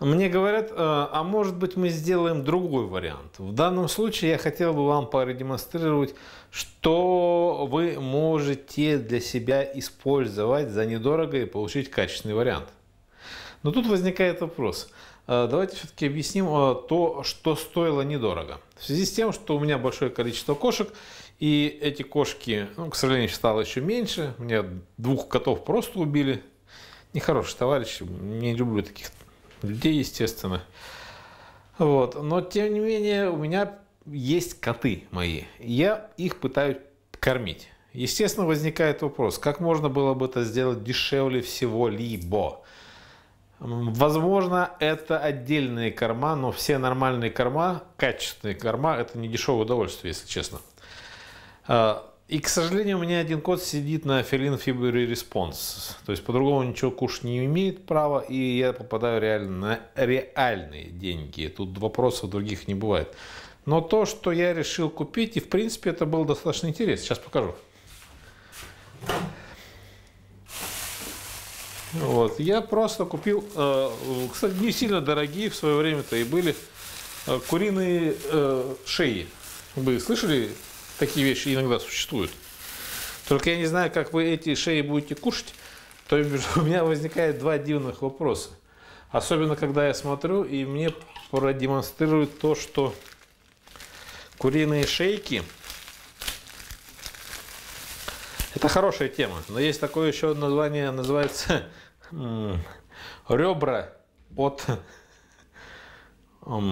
Мне говорят, «Э, а может быть мы сделаем другой вариант. В данном случае я хотел бы вам продемонстрировать, что вы можете для себя использовать за недорого и получить качественный вариант. Но тут возникает вопрос. Э, давайте все-таки объясним э, то, что стоило недорого. В связи с тем, что у меня большое количество кошек, и эти кошки, ну, к сожалению, стало еще меньше. У меня двух котов просто убили. Нехороший товарищ, не люблю таких людей, естественно. Вот. Но, тем не менее, у меня есть коты мои. Я их пытаюсь кормить. Естественно, возникает вопрос, как можно было бы это сделать дешевле всего-либо? Возможно, это отдельные корма, но все нормальные корма, качественные корма, это не дешевое удовольствие, если честно. А, и, к сожалению, у меня один код сидит на филин Fibri Response. То есть по-другому ничего кушать не имеет права, и я попадаю реально на реальные деньги. Тут вопросов других не бывает. Но то, что я решил купить, и в принципе это было достаточно интересно. Сейчас покажу. Вот. Я просто купил, э, кстати, не сильно дорогие в свое время-то и были э, куриные э, шеи. Вы слышали такие вещи иногда существуют. Только я не знаю, как вы эти шеи будете кушать, то у меня возникает два дивных вопроса. Особенно, когда я смотрю, и мне продемонстрируют то, что куриные шейки – это хорошая тема. Но есть такое еще название, называется ребра от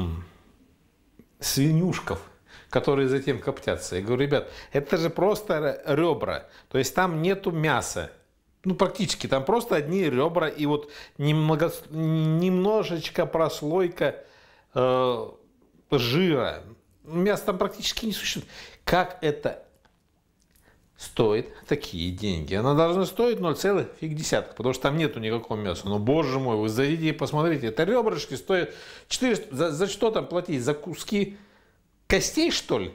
свинюшков – которые затем коптятся. Я говорю, ребят, это же просто ребра, то есть там нету мяса. Ну, практически, там просто одни ребра и вот немного, немножечко прослойка э, жира. Мяса там практически не существует. Как это стоит такие деньги. Она должна стоить 0,1, потому что там нету никакого мяса. Но, боже мой, вы зайдите и посмотрите, это ребрышки стоят 400, за, за что там платить? За куски костей, что ли?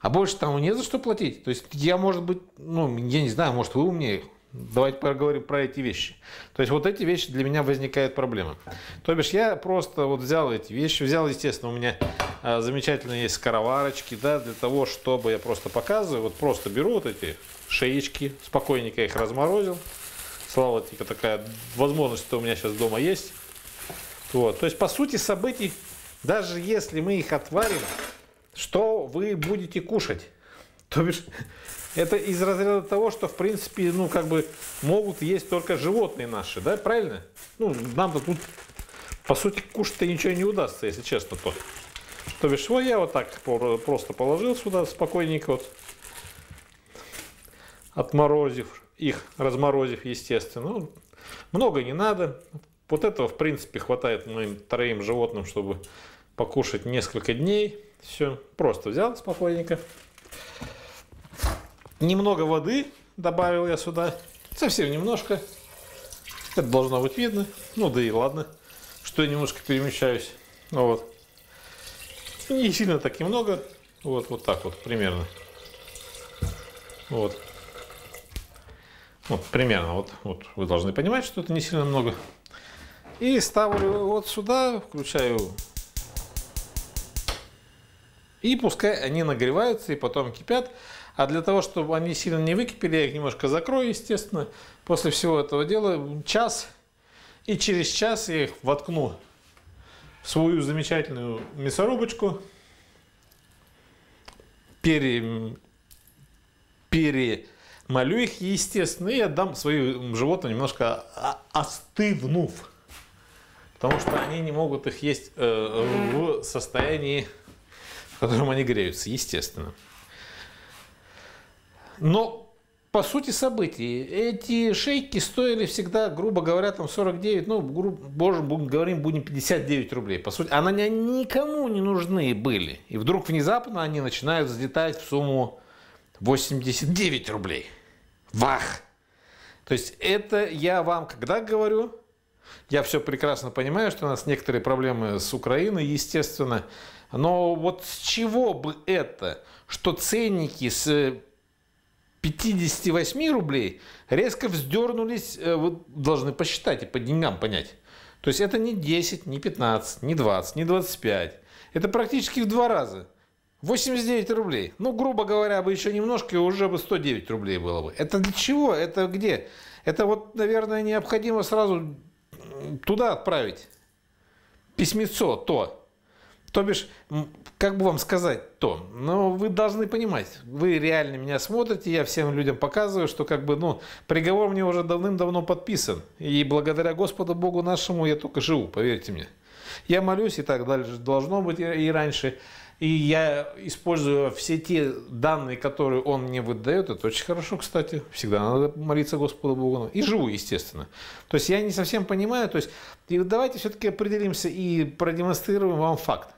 А больше там не за что платить. То есть я, может быть, ну, я не знаю, может, вы умнее. Давайте поговорим про эти вещи. То есть вот эти вещи для меня возникают проблемы. То бишь я просто вот взял эти вещи, взял, естественно, у меня а, замечательно есть скороварочки, да, для того, чтобы я просто показываю, вот просто беру вот эти шеечки, спокойненько их разморозил. Слава, тебе типа, такая возможность, что у меня сейчас дома есть. Вот, то есть по сути событий даже если мы их отварим, что вы будете кушать? То бишь, это из разряда того, что, в принципе, ну, как бы могут есть только животные наши, да, правильно? Ну, нам-то тут, по сути, кушать-то ничего не удастся, если честно, то. То бишь, вот я вот так просто положил сюда спокойненько, вот, отморозив их, разморозив, естественно. Ну, много не надо, вот этого, в принципе, хватает моим троим животным, чтобы покушать несколько дней. Все, просто взял спокойненько. Немного воды добавил я сюда, совсем немножко. Это должно быть видно. Ну да и ладно, что я немножко перемещаюсь. Ну вот. Не сильно так немного. Вот, вот так вот примерно. Вот. Вот примерно. Вот, вот вы должны понимать, что это не сильно много. И ставлю вот сюда, включаю. И пускай они нагреваются и потом кипят. А для того, чтобы они сильно не выкипели, я их немножко закрою, естественно. После всего этого дела час. И через час я их воткну в свою замечательную мясорубочку. Пере... молю их, естественно, и отдам своим животным немножко а, остывнув потому что они не могут их есть э, в состоянии, в котором они греются, естественно. Но по сути событий, эти шейки стоили всегда, грубо говоря, там 49, ну, грубо, боже, будем, говорим, будем 59 рублей. По сути, они никому не нужны были. И вдруг внезапно они начинают взлетать в сумму 89 рублей. Вах! То есть это я вам когда говорю? Я все прекрасно понимаю, что у нас некоторые проблемы с Украиной, естественно. Но вот с чего бы это, что ценники с 58 э, рублей резко вздернулись, э, вы должны посчитать и по деньгам понять. То есть это не 10, не 15, не 20, не 25. Это практически в два раза. 89 рублей. Ну, грубо говоря, бы еще немножко, и уже бы 109 рублей было бы. Это для чего? Это где? Это вот, наверное, необходимо сразу туда отправить письмецо то. То бишь, как бы вам сказать то? Но вы должны понимать, вы реально меня смотрите, я всем людям показываю, что как бы, ну, приговор мне уже давным-давно подписан. И благодаря Господу Богу нашему я только живу, поверьте мне. Я молюсь, и так дальше должно быть и раньше. И я использую все те данные, которые он мне выдает. Это очень хорошо, кстати. Всегда надо молиться Господу Богу. Ну, и живу, естественно. То есть я не совсем понимаю. То есть и давайте все-таки определимся и продемонстрируем вам факт,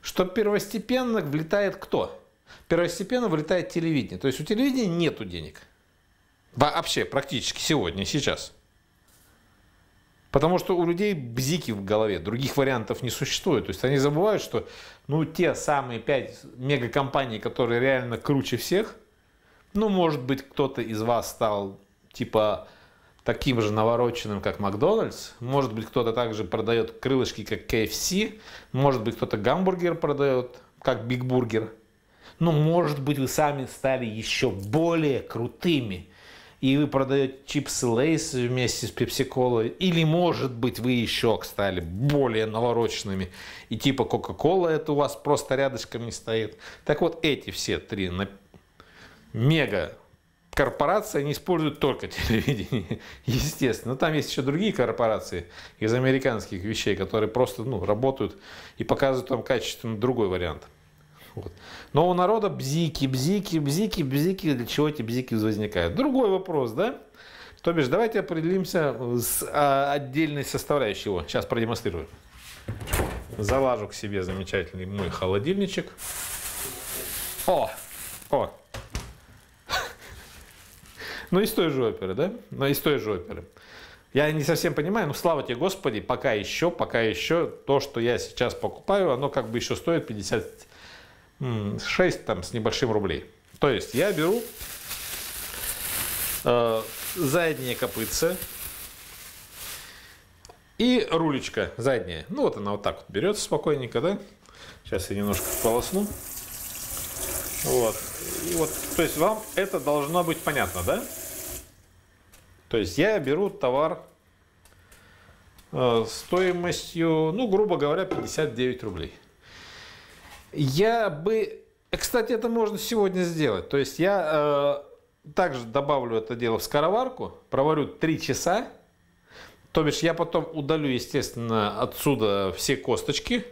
что первостепенно влетает кто? Первостепенно влетает телевидение. То есть у телевидения нету денег. Вообще, практически сегодня, сейчас. Потому что у людей бзики в голове, других вариантов не существует. То есть они забывают, что ну, те самые пять мегакомпаний, которые реально круче всех, ну, может быть, кто-то из вас стал типа таким же навороченным, как Макдональдс. Может быть, кто-то также продает крылышки, как KFC. Может быть, кто-то гамбургер продает, как Бигбургер. ну, может быть, вы сами стали еще более крутыми и вы продаете чипсы Лейс вместе с пепси-колой, или, может быть, вы еще стали более навороченными, и типа Кока-кола это у вас просто рядышком не стоит. Так вот, эти все три на... мега корпорации, они используют только телевидение, естественно. Но там есть еще другие корпорации из американских вещей, которые просто ну, работают и показывают вам качественно другой вариант. Вот. Но у народа бзики, бзики, бзики, бзики. Для чего эти бзики возникают? Другой вопрос, да? То бишь, давайте определимся с а, отдельной составляющей его. Сейчас продемонстрирую. Залажу к себе замечательный мой холодильничек. О! О! Ну, из той же оперы, да? Ну, из той же оперы. Я не совсем понимаю, но ну, слава тебе, Господи, пока еще, пока еще, то, что я сейчас покупаю, оно как бы еще стоит 50 6 там, с небольшим рублей. То есть я беру э, задние копытцы и рулечка задняя. Ну вот она вот так вот берется спокойненько, да? Сейчас я немножко полосну. Вот. И вот, то есть вам это должно быть понятно, да? То есть я беру товар э, стоимостью, ну, грубо говоря, 59 рублей. Я бы... Э, кстати, это можно сегодня сделать. То есть я э, также добавлю это дело в скороварку, проварю 3 часа, то бишь я потом удалю, естественно, отсюда все косточки,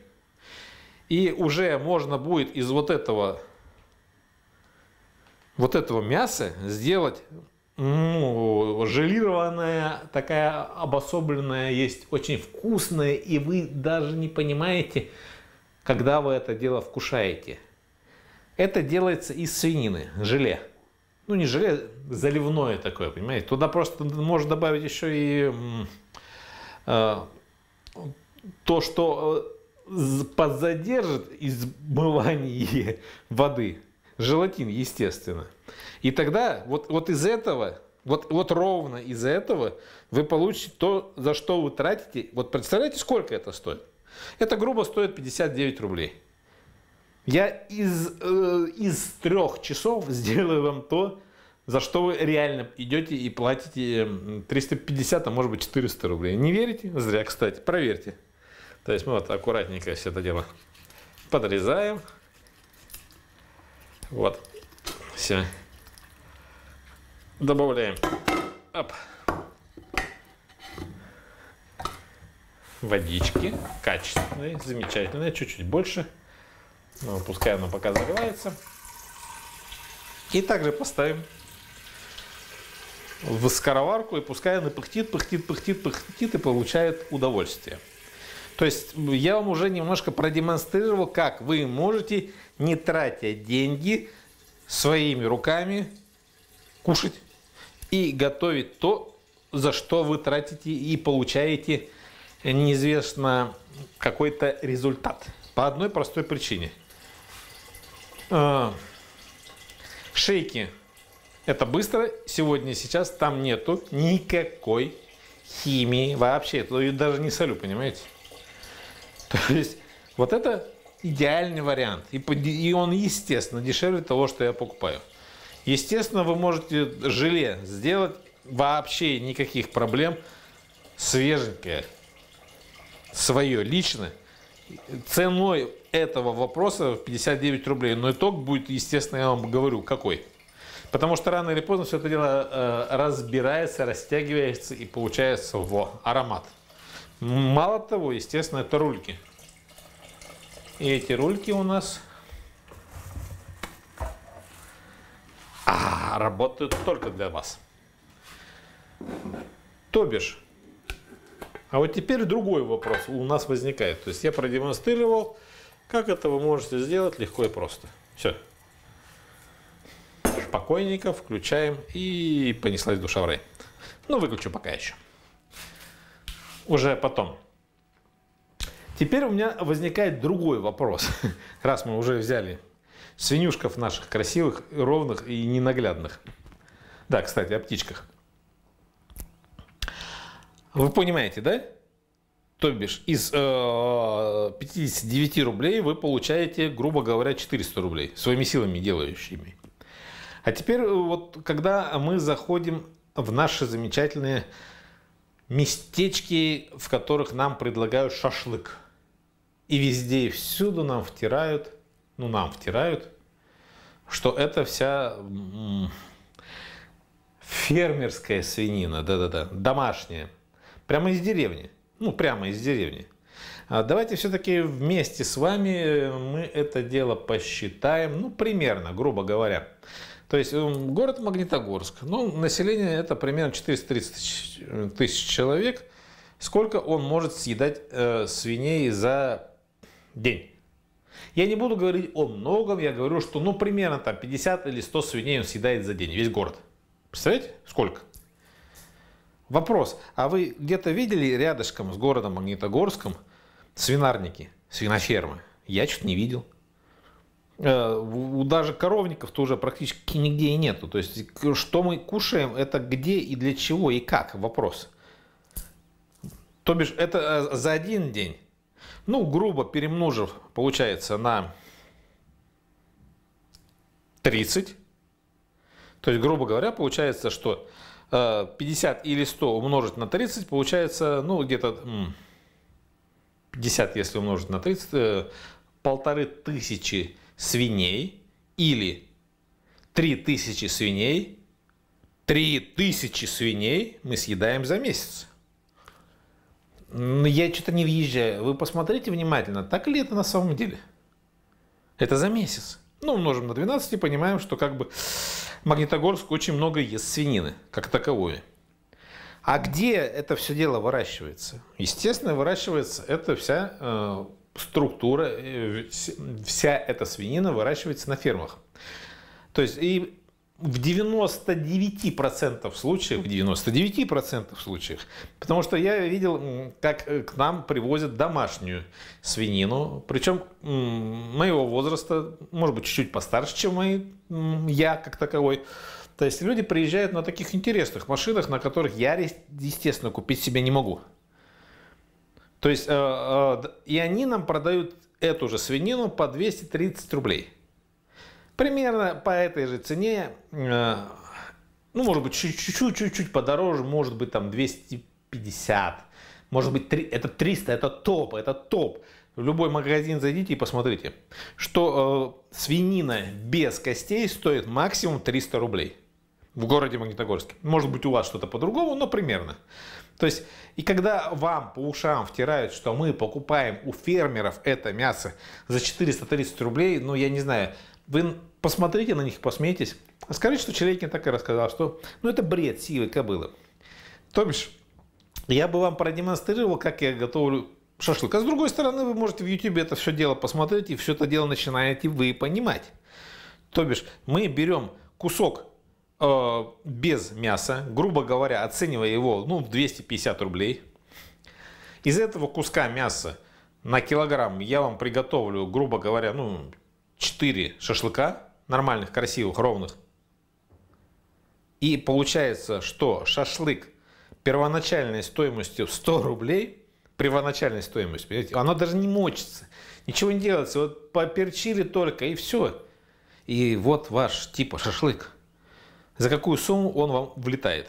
и уже можно будет из вот этого вот этого мяса сделать ну, желированная, такая обособленная есть, очень вкусная, и вы даже не понимаете, когда вы это дело вкушаете. Это делается из свинины, желе. Ну, не желе, заливное такое, понимаете? Туда просто можно добавить еще и э, то, что э, подзадержит измывание воды. Желатин, естественно. И тогда вот, вот из этого, вот, вот ровно из этого вы получите то, за что вы тратите. Вот представляете, сколько это стоит? Это грубо стоит 59 рублей. Я из, э, из трех часов сделаю вам то, за что вы реально идете и платите 350, эм, а может быть 400 рублей. Не верите? Зря, кстати. Проверьте. То есть мы вот аккуратненько все это дело подрезаем. Вот. Все. Добавляем. Оп. водички, качественной, замечательной, чуть-чуть больше. Ну, пускай она пока заливается. И также поставим в скороварку, и пускай она пыхтит, пыхтит, пыхтит, пыхтит, и получает удовольствие. То есть я вам уже немножко продемонстрировал, как вы можете, не тратя деньги, своими руками кушать и готовить то, за что вы тратите и получаете удовольствие неизвестно какой-то результат. По одной простой причине. А, шейки – это быстро, сегодня, сейчас там нету никакой химии вообще. Это даже не солю, понимаете? То есть вот это идеальный вариант. и он, естественно, дешевле того, что я покупаю. Естественно, вы можете желе сделать вообще никаких проблем. Свеженькое, свое личное ценой этого вопроса 59 рублей. Но итог будет, естественно, я вам говорю, какой. Потому что рано или поздно все это дело э, разбирается, растягивается и получается во, аромат. Мало того, естественно, это рульки. И эти рульки у нас а, работают только для вас. То бишь, а вот теперь другой вопрос у нас возникает. То есть я продемонстрировал, как это вы можете сделать легко и просто. Все. Спокойненько включаем и понеслась душа в рай. Ну, выключу пока еще. Уже потом. Теперь у меня возникает другой вопрос. Раз мы уже взяли свинюшков наших красивых, ровных и ненаглядных. Да, кстати, о птичках. Вы понимаете, да? То бишь, из э, 59 рублей вы получаете, грубо говоря, 400 рублей своими силами делающими. А теперь э, вот, когда мы заходим в наши замечательные местечки, в которых нам предлагают шашлык. И везде и всюду нам втирают, ну нам втирают, что это вся фермерская свинина, да-да-да, домашняя. Прямо из деревни. Ну, прямо из деревни. А давайте все-таки вместе с вами э, мы это дело посчитаем, ну, примерно, грубо говоря. То есть эм, город Магнитогорск, ну, население это примерно 430 э, тысяч человек. Сколько он может съедать э, свиней за день? Я не буду говорить о многом, я говорю, что ну примерно там 50 или 100 свиней он съедает за день, весь город. Представляете, сколько? Вопрос, а вы где-то видели рядышком с городом Магнитогорском свинарники, свинофермы? Я что-то не видел. Э, даже коровников тоже практически нигде и нету. То есть, что мы кушаем, это где и для чего и как? Вопрос. То бишь, это э, за один день. Ну, грубо перемножив, получается, на 30. То есть, грубо говоря, получается, что 50 или 100 умножить на 30, получается, ну, где-то 50, если умножить на 30, э, полторы тысячи свиней или 3000 свиней, 3000 свиней мы съедаем за месяц. Но я что-то не въезжаю. Вы посмотрите внимательно, так ли это на самом деле? Это за месяц. Ну, умножим на 12 и понимаем, что как бы Магнитогорск очень много ест свинины, как таковое, А где это все дело выращивается? Естественно, выращивается эта вся э, структура, э, вся эта свинина выращивается на фермах. То есть и в 99% случаев, в 99% случаев, потому что я видел, как э, к нам привозят домашнюю свинину, причем моего возраста, может быть, чуть-чуть постарше, чем мои, я как таковой. То есть люди приезжают на таких интересных машинах, на которых я, естественно, купить себе не могу. То есть, э, э, и они нам продают эту же свинину по 230 рублей. Примерно по этой же цене, э, ну, может быть, чуть-чуть, чуть-чуть подороже, может быть, там 250, может быть, 3, это 300, это топ, это топ. В любой магазин зайдите и посмотрите, что э, свинина без костей стоит максимум 300 рублей в городе Магнитогорске. Может быть, у вас что-то по-другому, но примерно. То есть, и когда вам по ушам втирают, что мы покупаем у фермеров это мясо за 430 рублей, ну, я не знаю, вы посмотрите на них, посмейтесь. Скажите, что Черейкин так и рассказал, что ну, это бред сивой кобылы. То бишь, я бы вам продемонстрировал, как я готовлю шашлык. А с другой стороны, вы можете в YouTube это все дело посмотреть, и все это дело начинаете вы понимать. То бишь, мы берем кусок э, без мяса, грубо говоря, оценивая его ну, в 250 рублей. Из этого куска мяса на килограмм я вам приготовлю, грубо говоря, ну, 4 шашлыка, нормальных, красивых, ровных. И получается, что шашлык первоначальной стоимостью в 100 рублей, первоначальной стоимостью, понимаете, оно даже не мочится, ничего не делается, вот поперчили только и все. И вот ваш типа шашлык. За какую сумму он вам влетает?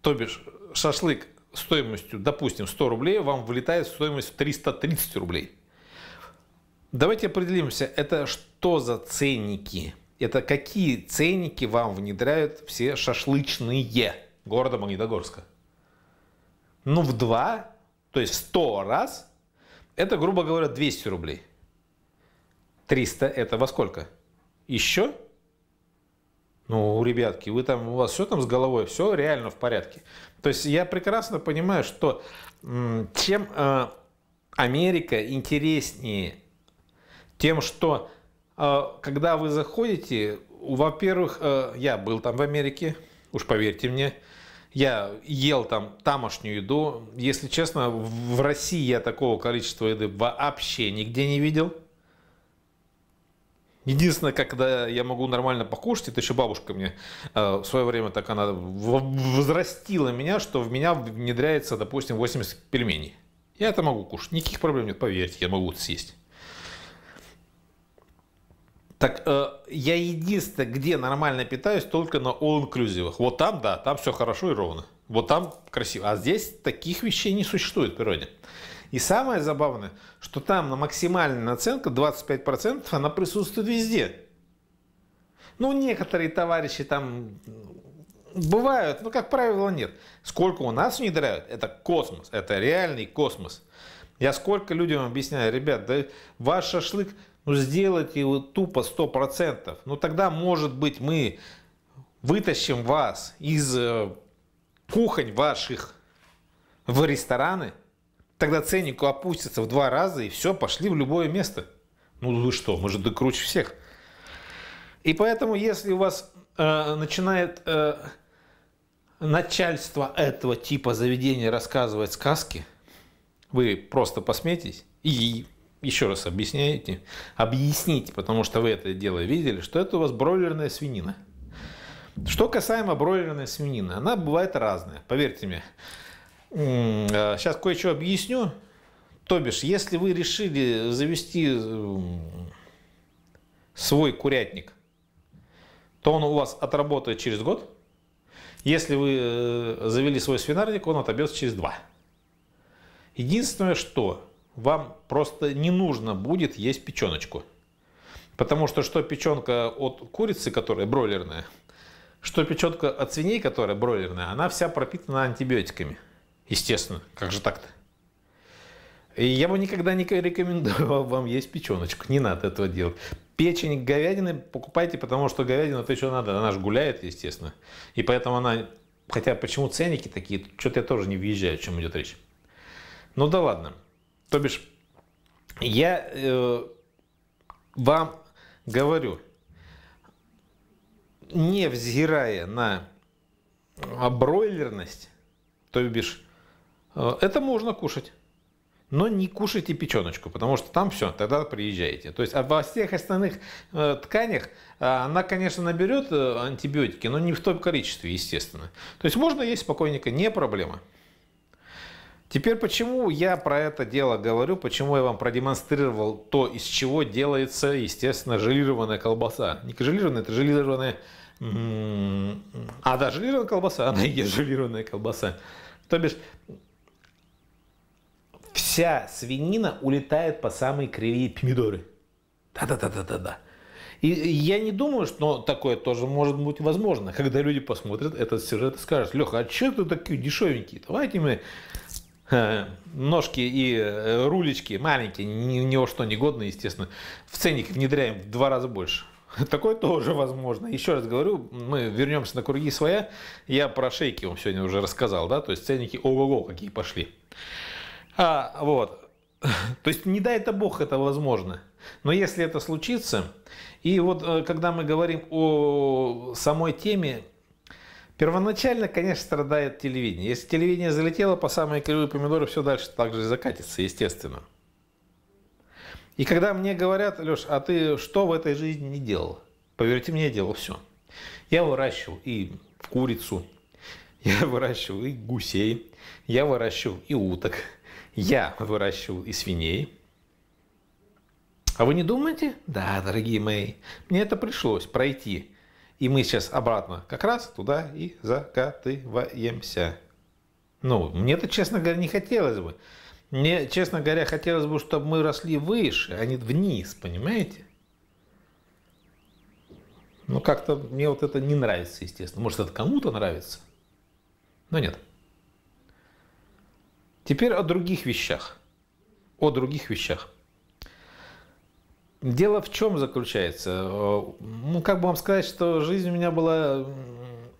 То бишь, шашлык стоимостью, допустим, 100 рублей, вам влетает стоимость 330 рублей. Давайте определимся, это что что за ценники? Это какие ценники вам внедряют все шашлычные города Магнитогорска? Ну, в два, то есть в сто раз, это, грубо говоря, 200 рублей. 300 это во сколько? Еще? Ну, ребятки, вы там, у вас все там с головой, все реально в порядке. То есть я прекрасно понимаю, что чем э, Америка интереснее, тем, что а, когда вы заходите, во-первых, э, я был там в Америке, уж поверьте мне, я ел там тамошнюю еду. Если честно, в России я такого количества еды вообще нигде не видел. Единственное, когда я могу нормально покушать, это еще бабушка мне э, в свое время так она возрастила меня, что в меня внедряется, допустим, 80 пельменей. Я это могу кушать, никаких проблем нет, поверьте, я могу это съесть. Так э, я единственное, где нормально питаюсь, только на all-инклюзивах. Вот там, да, там все хорошо и ровно. Вот там красиво. А здесь таких вещей не существует в природе. И самое забавное, что там на максимальная наценка 25%, она присутствует везде. Ну, некоторые товарищи там бывают, но, как правило, нет. Сколько у нас внедряют, это космос, это реальный космос. Я сколько людям объясняю, ребят, да ваш шашлык ну, сделать его тупо сто процентов, Ну, тогда, может быть, мы вытащим вас из э, кухонь ваших в рестораны, тогда ценник опустится в два раза, и все, пошли в любое место. Ну вы что, мы же докруче всех. И поэтому, если у вас э, начинает э, начальство этого типа заведения рассказывать сказки, вы просто посмейтесь и еще раз объясняете, объясните, потому что вы это дело видели, что это у вас бройлерная свинина. Что касаемо бройлерной свинины, она бывает разная, поверьте мне. Сейчас э, кое-что объясню. То бишь, если вы решили завести свой курятник, то он у вас отработает через год. Если вы э, завели свой свинарник, он отобьется через два. Единственное, что вам просто не нужно будет есть печеночку. Потому что что печенка от курицы, которая бройлерная, что печенка от свиней, которая бройлерная, она вся пропитана антибиотиками. Естественно, как же так-то? И я бы никогда не рекомендовал вам есть печеночку. Не надо этого делать. Печень говядины покупайте, потому что говядина, то еще надо, она же гуляет, естественно. И поэтому она, хотя почему ценники такие, что-то я тоже не въезжаю, о чем идет речь. Ну да ладно. То бишь, я э, вам говорю, не взирая на бройлерность, то бишь, э, это можно кушать. Но не кушайте печеночку, потому что там все, тогда приезжаете. То есть а во всех остальных э, тканях э, она, конечно, наберет э, антибиотики, но не в том количестве, естественно. То есть можно есть спокойненько, не проблема. Теперь почему я про это дело говорю, почему я вам продемонстрировал то, из чего делается, естественно, желированная колбаса. Не желированная, это желированная... А, да, желированная колбаса, она и есть желированная колбаса. То бишь, вся свинина улетает по самой кривые помидоры. Да-да-да-да-да-да. И я не думаю, что такое тоже может быть возможно. Когда люди посмотрят этот сюжет и скажут, Леха, а что это такие дешевенькие? Давайте мы ножки и э, рулечки маленькие, ни, ни во что не годные, естественно, в ценник внедряем в два раза больше. Такое тоже возможно. Еще раз говорю, мы вернемся на круги своя. Я про шейки вам сегодня уже рассказал, да, то есть ценники ого-го какие пошли. А, вот. То есть не дай это бог, это возможно. Но если это случится, и вот э, когда мы говорим о самой теме Первоначально, конечно, страдает телевидение. Если телевидение залетело по самые кривые помидоры, все дальше также и закатится, естественно. И когда мне говорят, Леш, а ты что в этой жизни не делал? Поверьте мне, я делал все. Я выращивал и курицу, я выращивал и гусей, я выращивал и уток, я выращивал и свиней. А вы не думаете? Да, дорогие мои, мне это пришлось пройти и мы сейчас обратно как раз туда и закатываемся. Ну, мне-то, честно говоря, не хотелось бы. Мне, честно говоря, хотелось бы, чтобы мы росли выше, а не вниз, понимаете? Ну, как-то мне вот это не нравится, естественно. Может, это кому-то нравится, но нет. Теперь о других вещах. О других вещах. Дело в чем заключается? Э, ну, как бы вам сказать, что жизнь у меня была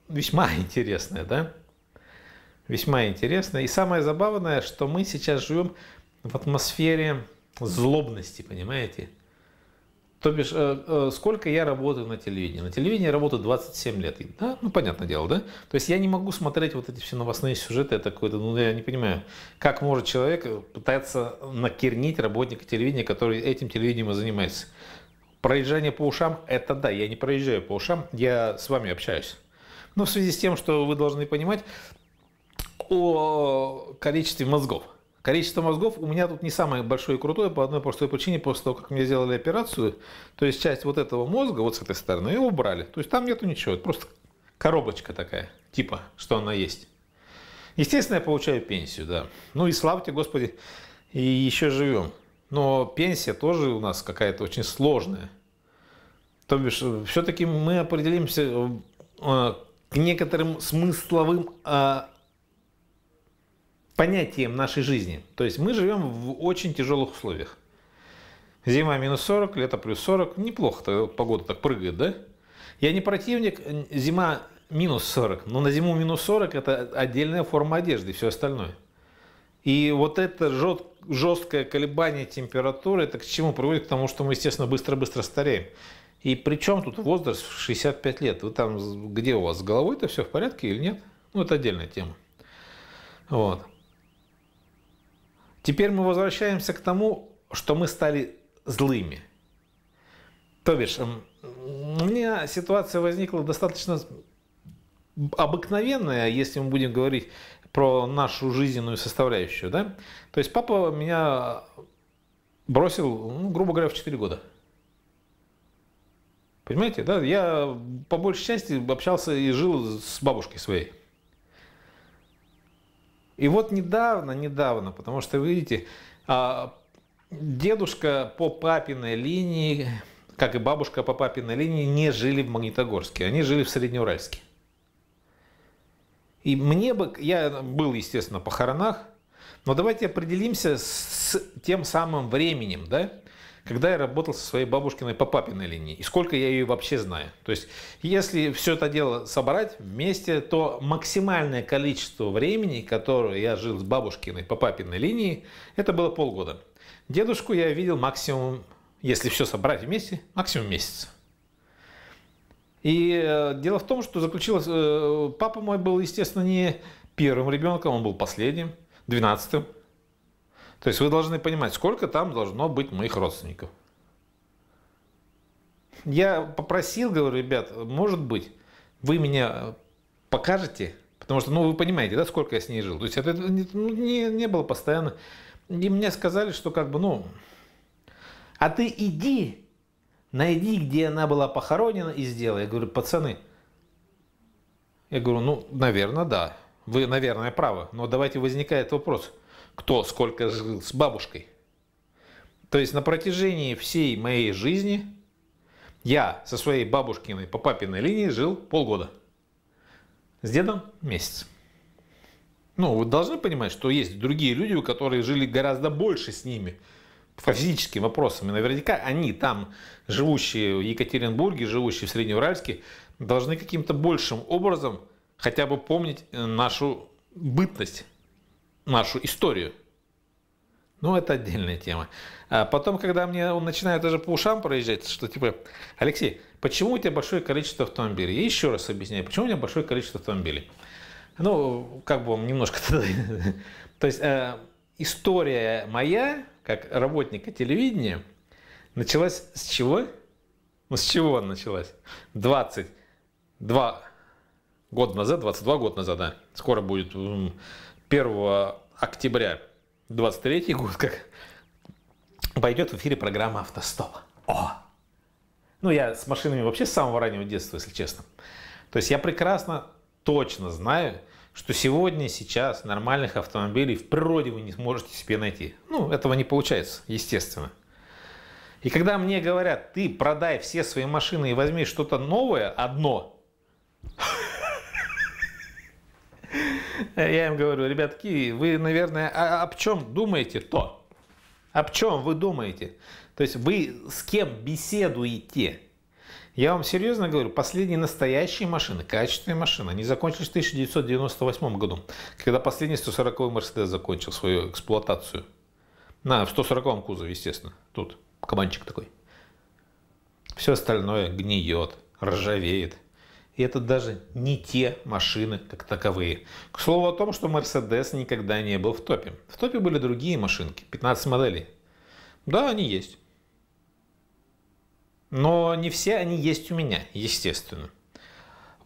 весьма интересная, да? Весьма интересная. И самое забавное, что мы сейчас живем в атмосфере злобности, понимаете? То бишь, э, э, сколько я работаю на телевидении? На телевидении я работаю 27 лет. Да? Ну, понятное дело, да? То есть я не могу смотреть вот эти все новостные сюжеты. Это какой-то, ну, я не понимаю, как может человек пытаться накернить работника телевидения, который этим телевидением и занимается. Проезжание по ушам – это да, я не проезжаю по ушам, я с вами общаюсь. Но в связи с тем, что вы должны понимать о количестве мозгов – Количество мозгов у меня тут не самое большое и крутое по одной простой причине. После того, как мне сделали операцию, то есть часть вот этого мозга, вот с этой стороны, его убрали. То есть там нету ничего, это просто коробочка такая, типа, что она есть. Естественно, я получаю пенсию, да. Ну и слава тебе, Господи, и еще живем. Но пенсия тоже у нас какая-то очень сложная. То бишь, все-таки мы определимся э, к некоторым смысловым а, понятием нашей жизни. То есть мы живем в очень тяжелых условиях. Зима минус 40, лето плюс 40. Неплохо погода так прыгает, да? Я не противник, зима минус 40. Но на зиму минус 40 это отдельная форма одежды и все остальное. И вот это жесткое колебание температуры, это к чему приводит? К тому, что мы, естественно, быстро-быстро стареем. И причем тут возраст в 65 лет? Вы там, где у вас, с головой-то все в порядке или нет? Ну, это отдельная тема. Вот. Теперь мы возвращаемся к тому, что мы стали злыми. То бишь, у меня ситуация возникла достаточно обыкновенная, если мы будем говорить про нашу жизненную составляющую. Да? То есть папа меня бросил, ну, грубо говоря, в 4 года. Понимаете, да? Я по большей части общался и жил с бабушкой своей. И вот недавно, недавно, потому что, видите, а, дедушка по папиной линии, как и бабушка по папиной линии, не жили в Магнитогорске, они жили в Среднеуральске. И мне бы, я был, естественно, похоронах, но давайте определимся с тем самым временем, да? когда я работал со своей бабушкиной по папиной линии, и сколько я ее вообще знаю. То есть, если все это дело собрать вместе, то максимальное количество времени, которое я жил с бабушкиной по папиной линии, это было полгода. Дедушку я видел максимум, если все собрать вместе, максимум месяц. И э, дело в том, что заключилось, э, папа мой был, естественно, не первым ребенком, он был последним, двенадцатым. То есть вы должны понимать, сколько там должно быть моих родственников. Я попросил, говорю, ребят, может быть, вы меня покажете, потому что, ну, вы понимаете, да, сколько я с ней жил. То есть это не, не, не было постоянно. И мне сказали, что как бы, ну, а ты иди, найди, где она была похоронена и сделай. Я говорю, пацаны, я говорю, ну, наверное, да. Вы, наверное, правы, но давайте возникает вопрос – кто сколько жил с бабушкой. То есть на протяжении всей моей жизни я со своей бабушкиной по папиной линии жил полгода. С дедом месяц. Ну, вы должны понимать, что есть другие люди, которые жили гораздо больше с ними по физическим вопросам. И наверняка они там, живущие в Екатеринбурге, живущие в Среднеуральске, должны каким-то большим образом хотя бы помнить нашу бытность нашу историю. Ну, это отдельная тема. А потом, когда мне он начинает даже по ушам проезжать, что типа, Алексей, почему у тебя большое количество автомобилей? Я еще раз объясняю, почему у меня большое количество автомобилей? Ну, как бы он немножко То есть э, история моя, как работника телевидения, началась с чего? Ну, с чего она началась? 22 года назад, 22 года назад, да. Скоро будет 1 октября 23 год, как пойдет в эфире программа «Автостоп». О! Ну, я с машинами вообще с самого раннего детства, если честно. То есть я прекрасно, точно знаю, что сегодня, сейчас нормальных автомобилей в природе вы не сможете себе найти. Ну, этого не получается, естественно. И когда мне говорят, ты продай все свои машины и возьми что-то новое, одно, Я им говорю, ребятки, вы, наверное, а, а об чем думаете то? Об чем вы думаете? То есть вы с кем беседуете? Я вам серьезно говорю, последние настоящие машины, качественные машины, они закончились в 1998 году, когда последний 140-й Мерседес закончил свою эксплуатацию. На, 140-м кузове, естественно. Тут кабанчик такой. Все остальное гниет, ржавеет. И это даже не те машины как таковые. К слову о том, что Mercedes никогда не был в топе. В топе были другие машинки, 15 моделей. Да, они есть. Но не все они есть у меня, естественно.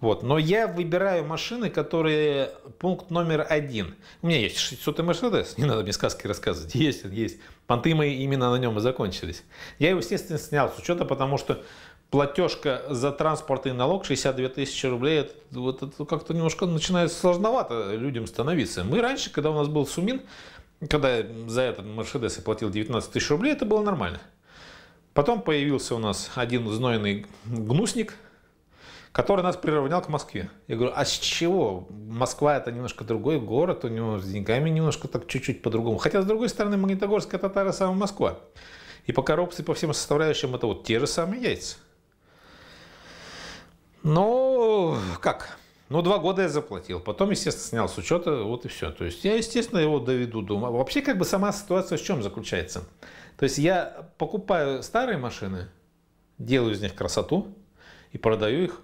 Вот. Но я выбираю машины, которые пункт номер один. У меня есть 600 Мерседес, не надо мне сказки рассказывать. Есть, есть. Понты мои именно на нем и закончились. Я его, естественно, снял с учета, потому что платежка за транспорт и налог 62 тысячи рублей, это, вот это как-то немножко начинает сложновато людям становиться. Мы раньше, когда у нас был Сумин, когда за этот Мерседес я платил 19 тысяч рублей, это было нормально. Потом появился у нас один знойный гнусник, который нас приравнял к Москве. Я говорю, а с чего? Москва это немножко другой город, у него с деньгами немножко так чуть-чуть по-другому. Хотя, с другой стороны, Магнитогорск Магнитогорская татара самая Москва. И по коррупции, по всем составляющим, это вот те же самые яйца. Ну, как? Ну, два года я заплатил. Потом, естественно, снял с учета, вот и все. То есть я, естественно, его доведу до Вообще, как бы сама ситуация в чем заключается? То есть я покупаю старые машины, делаю из них красоту и продаю их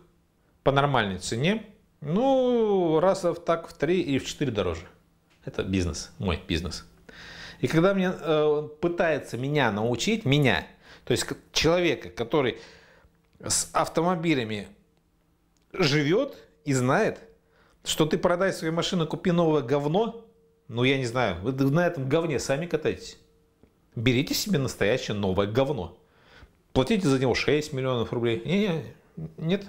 по нормальной цене, ну, раз в так в три и в четыре дороже. Это бизнес, мой бизнес. И когда мне э, пытается меня научить, меня, то есть человека, который с автомобилями живет и знает, что ты продай свою машину, купи новое говно, ну, я не знаю, вы на этом говне сами катаетесь. Берите себе настоящее новое говно. Платите за него 6 миллионов рублей. Не, не, нет,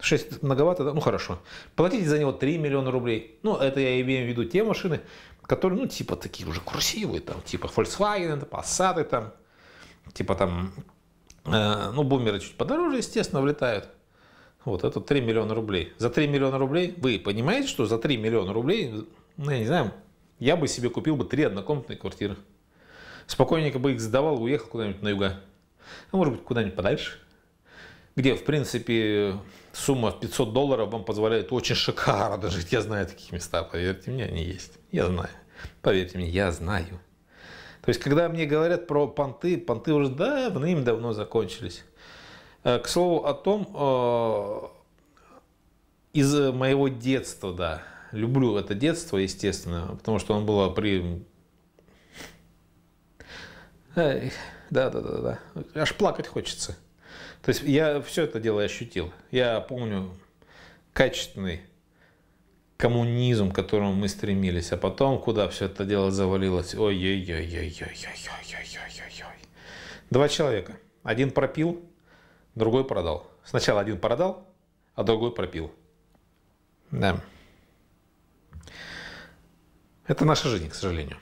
6 многовато, да? ну хорошо. Платите за него 3 миллиона рублей. Ну, это я имею в виду те машины, которые, ну, типа, такие уже красивые, там, типа Volkswagen, это Passat, там, типа там, э, ну, бумеры чуть подороже, естественно, влетают. Вот, это 3 миллиона рублей. За 3 миллиона рублей, вы понимаете, что за 3 миллиона рублей, ну, я не знаю, я бы себе купил бы три однокомнатные квартиры. Спокойненько бы их сдавал, уехал куда-нибудь на юга. А может быть, куда-нибудь подальше. Где, в принципе, сумма в 500 долларов вам позволяет очень шикарно жить. Я знаю такие места, поверьте мне, они есть. Я знаю. Поверьте мне, я знаю. То есть, когда мне говорят про понты, понты уже давным-давно закончились. Э, к слову о том, э, из моего детства, да, люблю это детство, естественно, потому что он было при... да, да, да, да. Аж плакать хочется. То есть я все это дело ощутил. Я помню качественный коммунизм, к которому мы стремились, а потом куда все это дело завалилось. Ой-ой-ой-ой-ой-ой-ой-ой-ой-ой. Два человека. Один пропил, другой продал. Сначала один продал, а другой пропил. Да. Это наша жизнь, к сожалению.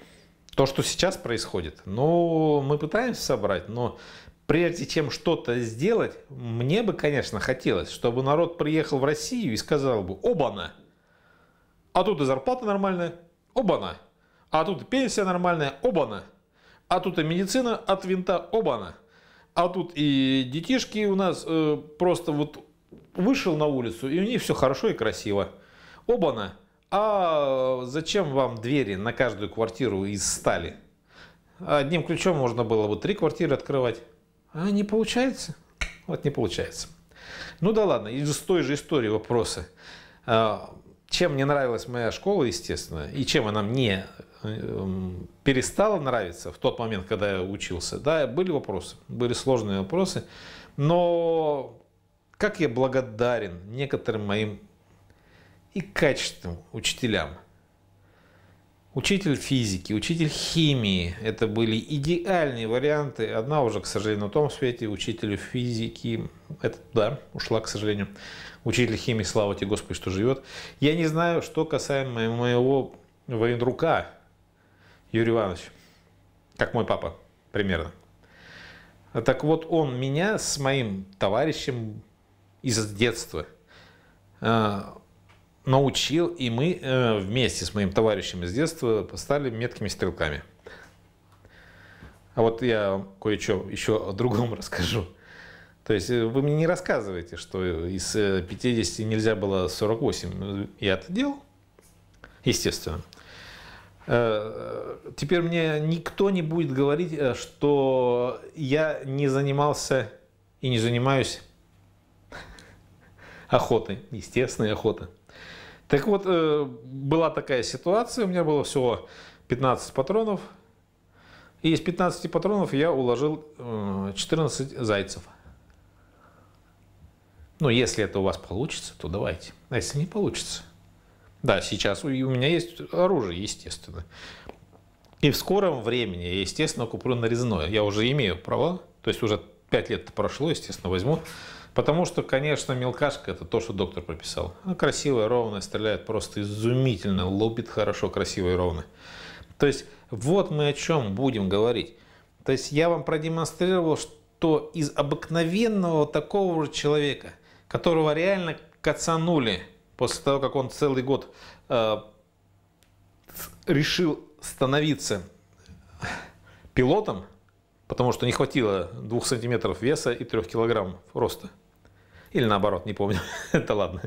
То, что сейчас происходит, ну, мы пытаемся собрать, но прежде чем что-то сделать, мне бы, конечно, хотелось, чтобы народ приехал в Россию и сказал бы, оба-на, а тут и зарплата нормальная, оба-на, а тут и пенсия нормальная, оба-на, а тут и медицина от винта, оба-на. А тут и детишки у нас э, просто вот вышел на улицу, и у них все хорошо и красиво. Оба-на. А зачем вам двери на каждую квартиру из стали? Одним ключом можно было бы три квартиры открывать. А не получается? Вот не получается. Ну да ладно, из той же истории вопросы. А, чем мне нравилась моя школа, естественно, и чем она мне Эм, перестало нравиться в тот момент, когда я учился, да, были вопросы, были сложные вопросы, но как я благодарен некоторым моим и качественным учителям. Учитель физики, учитель химии – это были идеальные варианты. Одна уже, к сожалению, на том свете, учитель физики, это, да, ушла, к сожалению. Учитель химии, слава тебе, Господи, что живет. Я не знаю, что касаемо моего военрука, Юрий Иванович, как мой папа примерно. Так вот, он меня с моим товарищем из детства э, научил, и мы э, вместе с моим товарищем из детства стали меткими стрелками. А вот я кое-что еще о другом расскажу. То есть э, вы мне не рассказывайте, что из 50 э, нельзя было 48. Э, я это делал, естественно. Э, теперь мне никто не будет говорить, э, что я не занимался и не занимаюсь охотой, естественной охотой. Так вот, э, была такая ситуация, у меня было всего 15 патронов, и из 15 патронов я уложил 14 зайцев. Ну, если это у вас получится, то давайте. А если не получится? Да, сейчас И у меня есть оружие, естественно. И в скором времени, естественно, куплю нарезное. Я уже имею право, то есть уже 5 лет прошло, естественно, возьму. Потому что, конечно, мелкашка – это то, что доктор прописал. Она красивая, ровная, стреляет просто изумительно, лупит хорошо, красиво и ровно. То есть вот мы о чем будем говорить. То есть я вам продемонстрировал, что из обыкновенного такого же человека, которого реально кацанули – после того, как он целый год э, решил становиться пилотом, потому что не хватило двух сантиметров веса и трех килограмм роста. Или наоборот, не помню. Это ладно.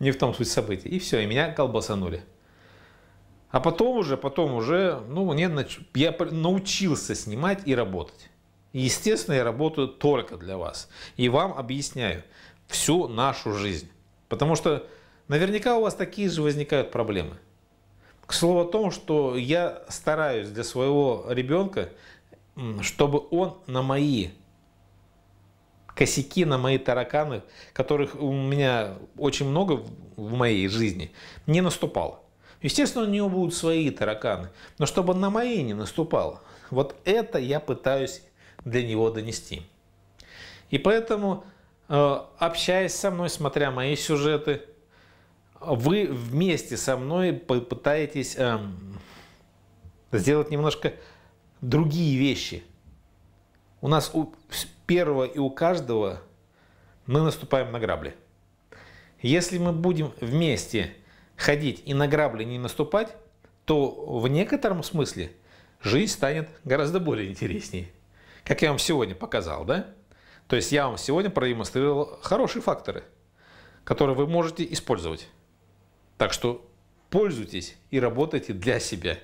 Не в том суть событий. И все, и меня колбасанули. А потом уже, потом уже, ну, мне нач... я научился снимать и работать. Естественно, я работаю только для вас. И вам объясняю всю нашу жизнь. Потому что Наверняка у вас такие же возникают проблемы. К слову о том, что я стараюсь для своего ребенка, чтобы он на мои косяки, на мои тараканы, которых у меня очень много в моей жизни, не наступал. Естественно, у него будут свои тараканы, но чтобы на мои не наступал. Вот это я пытаюсь для него донести. И поэтому, э, общаясь со мной, смотря мои сюжеты, вы вместе со мной попытаетесь эм, сделать немножко другие вещи. У нас у первого и у каждого мы наступаем на грабли. Если мы будем вместе ходить и на грабли не наступать, то в некотором смысле жизнь станет гораздо более интереснее. Как я вам сегодня показал, да? То есть я вам сегодня продемонстрировал хорошие факторы, которые вы можете использовать. Так что пользуйтесь и работайте для себя,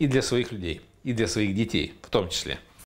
и для своих людей, и для своих детей в том числе.